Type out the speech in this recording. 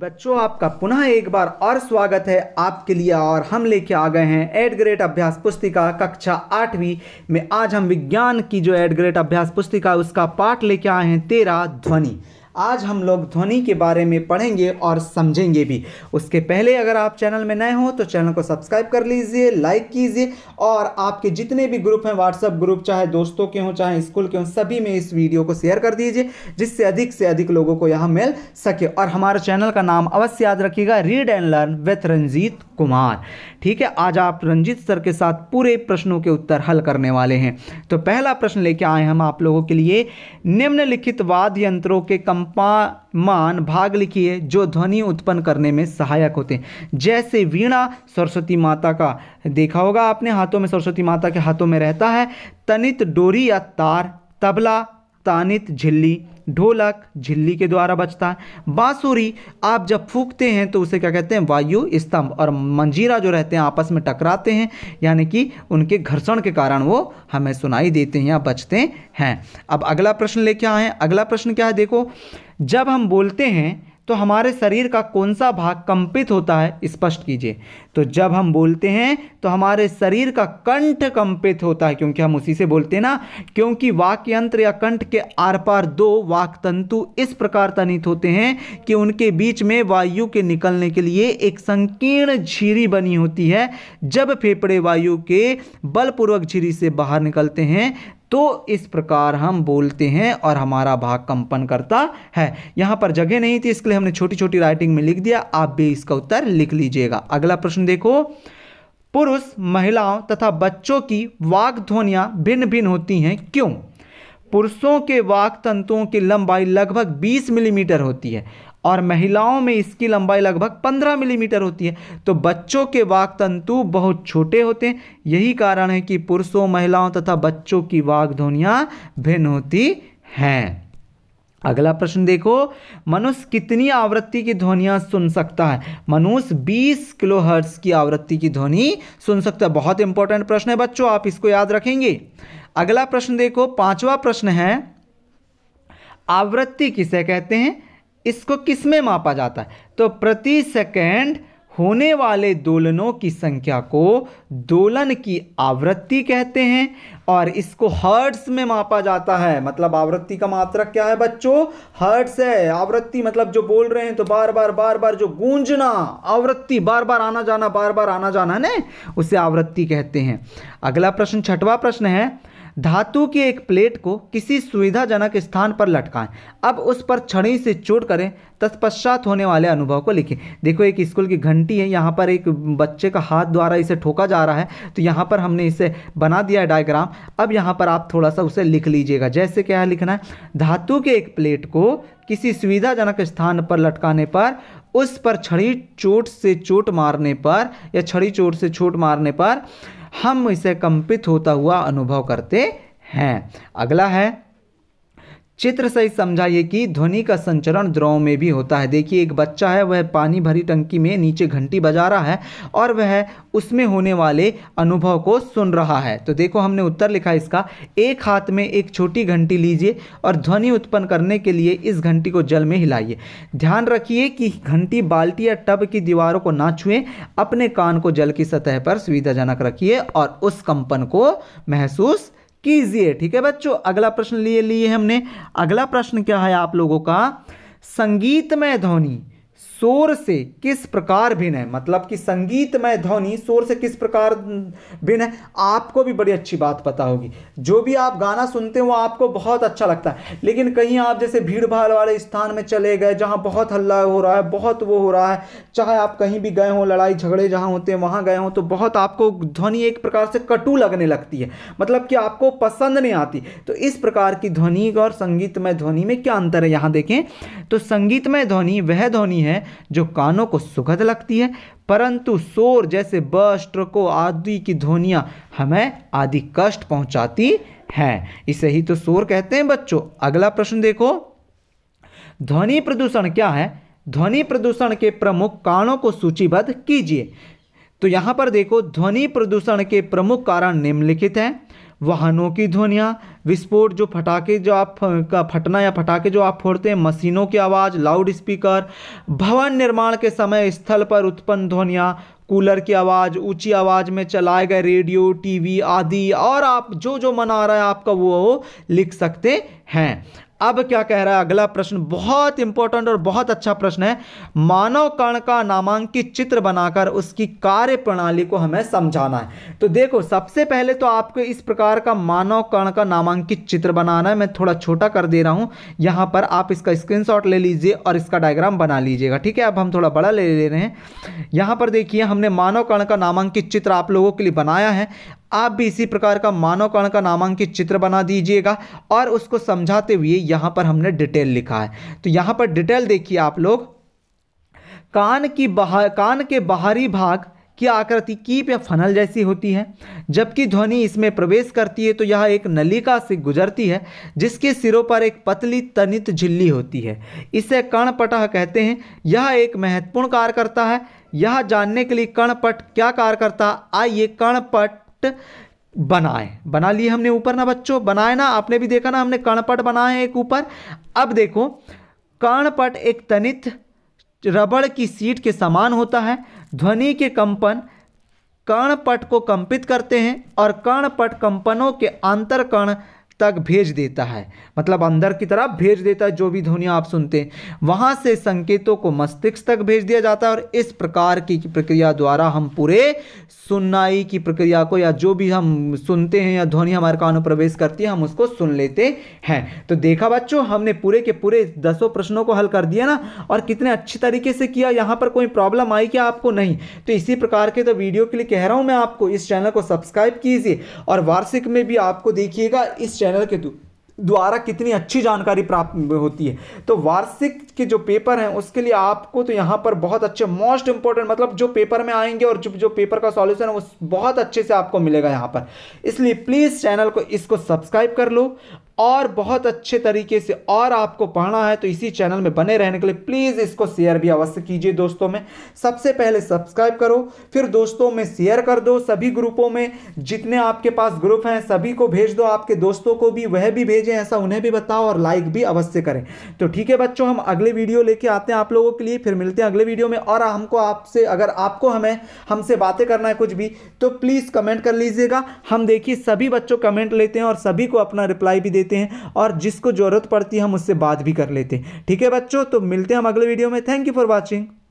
बच्चों आपका पुनः एक बार और स्वागत है आपके लिए और हम लेके आ गए हैं एड ग्रेड अभ्यास पुस्तिका कक्षा आठवीं में आज हम विज्ञान की जो एड ग्रेड अभ्यास पुस्तिका उसका पाठ लेके आए हैं तेरा ध्वनि आज हम लोग ध्वनि के बारे में पढ़ेंगे और समझेंगे भी उसके पहले अगर आप चैनल में नए हों तो चैनल को सब्सक्राइब कर लीजिए लाइक कीजिए और आपके जितने भी ग्रुप हैं व्हाट्सएप ग्रुप चाहे दोस्तों के हों चाहे स्कूल के हों सभी में इस वीडियो को शेयर कर दीजिए जिससे अधिक से अधिक लोगों को यह मिल सके और हमारे चैनल का नाम अवश्य याद रखिएगा read and learn with Ranjeet Kumar ठीक है आज आप रंजीत सर के साथ पूरे प्रश्नों के उत्तर हल करने वाले हैं तो पहला प्रश्न लेके आए हम आप लोगों के लिए निम्नलिखित वाद्य यंत्रों के कंप सम्पामान भाग लिखिए जो ध्वनि उत्पन्न करने में सहायक होते हैं जैसे वीणा सरस्वती माता का देखा होगा आपने हाथों में सरस्वती माता के हाथों में रहता है तनित डोरी या तार तबला तानित झिल्ली ढोलक झिल्ली के द्वारा बजता है बाँसुरी आप जब फूकते हैं तो उसे क्या कहते हैं वायु स्तंभ और मंजीरा जो रहते हैं आपस में टकराते हैं यानी कि उनके घर्षण के कारण वो हमें सुनाई देते हैं या बचते हैं अब अगला प्रश्न लेके आए अगला प्रश्न क्या है देखो जब हम बोलते हैं तो हमारे शरीर का कौन सा भाग कंपित होता है स्पष्ट कीजिए तो जब हम बोलते हैं तो हमारे शरीर का कंठ कंपित होता है क्योंकि हम उसी से बोलते हैं ना क्योंकि वाक यंत्र या कंठ के आर पार दो वाक तंतु इस प्रकार तनित होते हैं कि उनके बीच में वायु के निकलने के लिए एक संकीर्ण झीरी बनी होती है जब फेफड़े वायु के बलपूर्वक झीरी से बाहर निकलते हैं तो इस प्रकार हम बोलते हैं और हमारा भाग कंपन करता है यहाँ पर जगह नहीं थी इसके लिए हमने छोटी छोटी राइटिंग में लिख दिया आप भी इसका उत्तर लिख लीजिएगा अगला प्रश्न देखो पुरुष महिलाओं तथा बच्चों की वाक ध्वनियाँ भिन्न भिन्न होती हैं क्यों पुरुषों के वाक तंतुओं की लंबाई लगभग 20 मिलीमीटर होती है और महिलाओं में इसकी लंबाई लगभग 15 मिलीमीटर होती है तो बच्चों के वाक तंतु बहुत छोटे होते हैं यही कारण है कि पुरुषों महिलाओं तथा बच्चों की वाक ध्वनियाँ भिन्न होती हैं अगला प्रश्न देखो मनुष्य कितनी आवृत्ति की ध्वनियाँ सुन सकता है मनुष्य 20 किलोहर्ट्ज की आवृत्ति की ध्वनि सुन सकता है बहुत इंपॉर्टेंट प्रश्न है बच्चों आप इसको याद रखेंगे अगला प्रश्न देखो पांचवा प्रश्न है आवृत्ति किसे कहते हैं इसको किस में मापा जाता है तो प्रति सेकेंड होने वाले दोलनों की संख्या को दोलन की आवृत्ति कहते हैं और इसको हर्ट्स में मापा जाता है मतलब आवृत्ति का मात्रक क्या है बच्चों हर्ट्स है आवृत्ति मतलब जो बोल रहे हैं तो बार बार बार बार जो गूंजना आवृत्ति बार बार आना जाना बार बार आना जाना है ना उसे आवृत्ति कहते हैं अगला प्रश्न छठवा प्रश्न है धातु की एक प्लेट को किसी सुविधाजनक स्थान पर लटकाएं अब उस पर छड़ी से चोट करें तत्पश्चात होने वाले अनुभव को लिखें देखो एक स्कूल की घंटी है यहाँ पर एक बच्चे का हाथ द्वारा इसे ठोका जा रहा है तो यहाँ पर हमने इसे बना दिया है डायग्राम अब यहाँ पर आप थोड़ा सा उसे लिख लीजिएगा जैसे क्या है लिखना है धातु के एक प्लेट को किसी सुविधाजनक स्थान पर लटकाने पर उस पर छड़ी चोट से चोट मारने पर या छड़ी चोट से चोट मारने पर हम इसे कंपित होता हुआ अनुभव करते हैं अगला है चित्र से ही समझाइए कि ध्वनि का संचरण द्रवों में भी होता है देखिए एक बच्चा है वह पानी भरी टंकी में नीचे घंटी बजा रहा है और वह उसमें होने वाले अनुभव को सुन रहा है तो देखो हमने उत्तर लिखा इसका एक हाथ में एक छोटी घंटी लीजिए और ध्वनि उत्पन्न करने के लिए इस घंटी को जल में हिलाइए ध्यान रखिए कि घंटी बाल्टी या टब की दीवारों को ना छुएं अपने कान को जल की सतह पर सुविधाजनक रखिए और उस कंपन को महसूस कीजिए ठीक है बच्चों अगला प्रश्न लिए लिए हमने अगला प्रश्न क्या है आप लोगों का संगीतमय ध्वनि शोर से किस प्रकार भिन्न है मतलब कि संगीतमय ध्वनि शोर से किस प्रकार भिन्न है आपको भी बड़ी अच्छी बात पता होगी जो भी आप गाना सुनते हो आपको बहुत अच्छा लगता है लेकिन कहीं आप जैसे भीड़ भाड़ वाले स्थान में चले गए जहाँ बहुत हल्ला हो रहा है बहुत वो हो रहा है चाहे आप कहीं भी गए हों लड़ाई झगड़े जहाँ होते हैं वहाँ गए हों तो बहुत आपको ध्वनि एक प्रकार से कटु लगने लगती है मतलब कि आपको पसंद नहीं आती तो इस प्रकार की ध्वनि और संगीतमय ध्वनि में क्या अंतर है यहाँ देखें तो संगीतमय ध्वनि वह ध्वनि है जो कानों को सुखद लगती है परंतु शोर जैसे बस ट्रकों आदि की ध्वनियाँ हमें आदि कष्ट पहुँचाती हैं इसे ही तो शोर कहते हैं बच्चों अगला प्रश्न देखो ध्वनि प्रदूषण क्या है ध्वनि प्रदूषण के प्रमुख कारणों को सूचीबद्ध कीजिए तो यहाँ पर देखो ध्वनि प्रदूषण के प्रमुख कारण निम्नलिखित हैं वाहनों की ध्वनियाँ विस्फोट जो फटाखे जो आप का फटना या फटाखे जो आप फोड़ते हैं मशीनों की आवाज़ लाउड स्पीकर भवन निर्माण के समय स्थल पर उत्पन्न ध्वनियाँ कूलर की आवाज़ ऊंची आवाज़ में चलाए गए रेडियो टीवी आदि और आप जो जो मना आ रहा है आपका वो लिख सकते हैं अब क्या कह रहा है अगला प्रश्न बहुत इंपॉर्टेंट और बहुत अच्छा प्रश्न है मानव कण का नामांकित चित्र बनाकर उसकी कार्य प्रणाली को हमें समझाना है तो देखो सबसे पहले तो आपको इस प्रकार का मानव कण का नामांकित चित्र बनाना है मैं थोड़ा छोटा कर दे रहा हूं यहां पर आप इसका स्क्रीनशॉट ले लीजिए और इसका डायग्राम बना लीजिएगा ठीक है अब हम थोड़ा बड़ा ले ले रहे हैं यहां पर देखिए हमने मानव कण का नामांकित चित्र आप लोगों के लिए बनाया है आप भी इसी प्रकार का मानव कर्ण का नामांकित चित्र बना दीजिएगा और उसको समझाते हुए यहाँ पर हमने डिटेल लिखा है तो यहाँ पर डिटेल देखिए आप लोग कान की बाहर कान के बाहरी भाग की आकृति कीप या फनल जैसी होती है जबकि ध्वनि इसमें प्रवेश करती है तो यह एक नलिका से गुजरती है जिसके सिरों पर एक पतली तनित झिल्ली होती है इसे कर्णपटह कहते हैं यह एक महत्वपूर्ण कार्य करता है यह जानने के लिए कर्णपट क्या कार्य करता आइए कर्णपट कणपट बनाए बना लिए हमने ऊपर ना बच्चों बनाए ना आपने भी देखा ना हमने कणपट बनाए एक ऊपर अब देखो कर्णपट एक तनित रबड़ की सीट के समान होता है ध्वनि के कंपन कर्णपट को कंपित करते हैं और कर्णपट कंपनों के कर्ण तक भेज देता है मतलब अंदर की तरफ भेज देता है जो भी ध्वनियाँ आप सुनते हैं वहाँ से संकेतों को मस्तिष्क तक भेज दिया जाता है और इस प्रकार की प्रक्रिया द्वारा हम पूरे सुननाई की प्रक्रिया को या जो भी हम सुनते हैं या ध्वनि हमारे कानों प्रवेश करती है हम उसको सुन लेते हैं तो देखा बच्चों हमने पूरे के पूरे दसों प्रश्नों को हल कर दिया ना और कितने अच्छे तरीके से किया यहाँ पर कोई प्रॉब्लम आई क्या आपको नहीं तो इसी प्रकार के तो वीडियो के लिए कह रहा हूँ मैं आपको इस चैनल को सब्सक्राइब कीजिए और वार्षिक में भी आपको देखिएगा इस चैनल चैनल के द्वारा कितनी अच्छी जानकारी प्राप्त होती है तो वार्षिक के जो पेपर हैं उसके लिए आपको तो यहाँ पर बहुत अच्छे मोस्ट इंपॉर्टेंट मतलब जो पेपर में आएंगे और जो जो पेपर का सॉल्यूशन है वो बहुत अच्छे से आपको मिलेगा यहाँ पर इसलिए प्लीज़ चैनल को इसको सब्सक्राइब कर लो और बहुत अच्छे तरीके से और आपको पढ़ना है तो इसी चैनल में बने रहने के लिए प्लीज़ इसको शेयर भी अवश्य कीजिए दोस्तों में सबसे पहले सब्सक्राइब करो फिर दोस्तों में शेयर कर दो सभी ग्रुपों में जितने आपके पास ग्रुप हैं सभी को भेज दो आपके दोस्तों को भी वह भी भेजें ऐसा उन्हें भी बताओ और लाइक भी अवश्य करें तो ठीक है बच्चों हम अगले वीडियो लेके आते हैं आप लोगों के लिए फिर मिलते हैं अगले वीडियो में और हमको आपसे अगर आपको हमें हमसे बातें करना है कुछ भी तो प्लीज़ कमेंट कर लीजिएगा हम देखिए सभी बच्चों कमेंट लेते हैं और सभी को अपना रिप्लाई भी देते लेते हैं और जिसको ज़रूरत पड़ती है हम उससे बात भी कर लेते हैं ठीक है बच्चों तो मिलते हैं हम अगले वीडियो में थैंक यू फॉर वॉचिंग